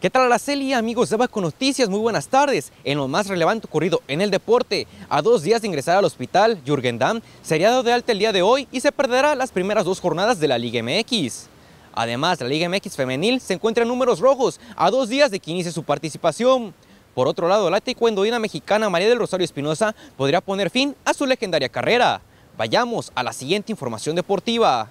¿Qué tal Araceli? Amigos de con Noticias, muy buenas tardes. En lo más relevante ocurrido en el deporte, a dos días de ingresar al hospital, Jürgen Damm sería dado de alta el día de hoy y se perderá las primeras dos jornadas de la Liga MX. Además, la Liga MX femenil se encuentra en números rojos, a dos días de que inicie su participación. Por otro lado, la taekwondoína mexicana María del Rosario Espinosa podría poner fin a su legendaria carrera. Vayamos a la siguiente información deportiva.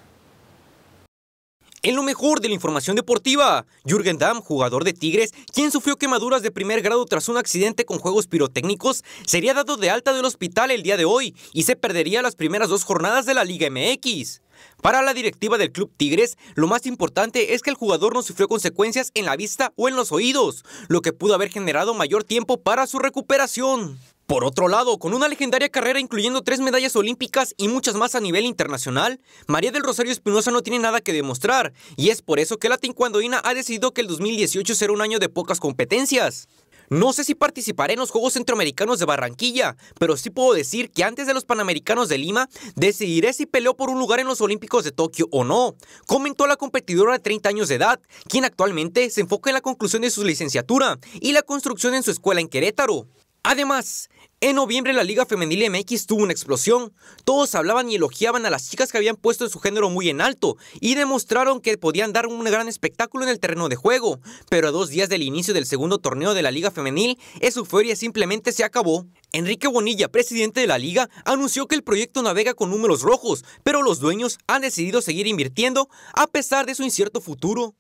En lo mejor de la información deportiva, Jürgen Damm, jugador de Tigres, quien sufrió quemaduras de primer grado tras un accidente con juegos pirotécnicos, sería dado de alta del hospital el día de hoy y se perdería las primeras dos jornadas de la Liga MX. Para la directiva del Club Tigres, lo más importante es que el jugador no sufrió consecuencias en la vista o en los oídos, lo que pudo haber generado mayor tiempo para su recuperación. Por otro lado, con una legendaria carrera incluyendo tres medallas olímpicas y muchas más a nivel internacional, María del Rosario Espinosa no tiene nada que demostrar, y es por eso que la tincuandoína ha decidido que el 2018 será un año de pocas competencias. No sé si participaré en los Juegos Centroamericanos de Barranquilla, pero sí puedo decir que antes de los Panamericanos de Lima, decidiré si peleó por un lugar en los Olímpicos de Tokio o no, comentó la competidora de 30 años de edad, quien actualmente se enfoca en la conclusión de su licenciatura y la construcción en su escuela en Querétaro. Además, en noviembre la Liga Femenil MX tuvo una explosión. Todos hablaban y elogiaban a las chicas que habían puesto su género muy en alto y demostraron que podían dar un gran espectáculo en el terreno de juego. Pero a dos días del inicio del segundo torneo de la Liga Femenil, esa feria simplemente se acabó. Enrique Bonilla, presidente de la liga, anunció que el proyecto navega con números rojos, pero los dueños han decidido seguir invirtiendo a pesar de su incierto futuro.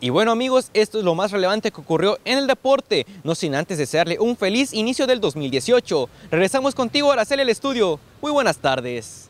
Y bueno amigos, esto es lo más relevante que ocurrió en el deporte, no sin antes desearle un feliz inicio del 2018. Regresamos contigo a hacer el estudio. Muy buenas tardes.